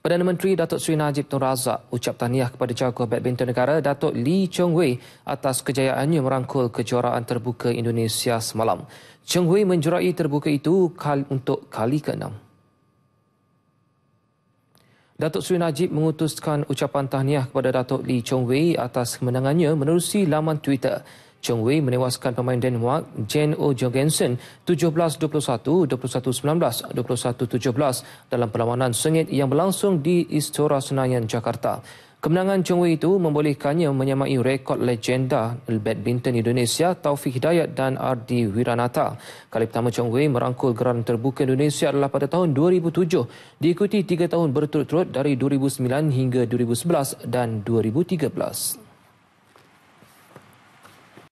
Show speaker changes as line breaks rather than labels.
Perdana Menteri Datuk Seri Najib Tun Razak ucap tahniah kepada jaguar badminton negara Datuk Lee Chong Wei atas kejayaannya merangkul kejuaraan terbuka Indonesia semalam. Chong Wei menjurai terbuka itu kali untuk kali ke-6. Datuk Seri Najib mengutuskan ucapan tahniah kepada Datuk Lee Chong Wei atas kemenangannya menerusi laman Twitter. Chong Wei menewaskan pemain Denmark Jen O. Jorgensen 17-21, 21-19, 21-17 dalam perlawanan sengit yang berlangsung di Istora Senayan, Jakarta. Kemenangan Chong Wei itu membolehkannya menyamai rekod legenda badminton Indonesia Taufik Hidayat dan Ardi Wiranata. Kali pertama Chong Wei merangkul geran terbuka Indonesia adalah pada tahun 2007, diikuti tiga tahun berturut-turut dari 2009 hingga 2011 dan 2013.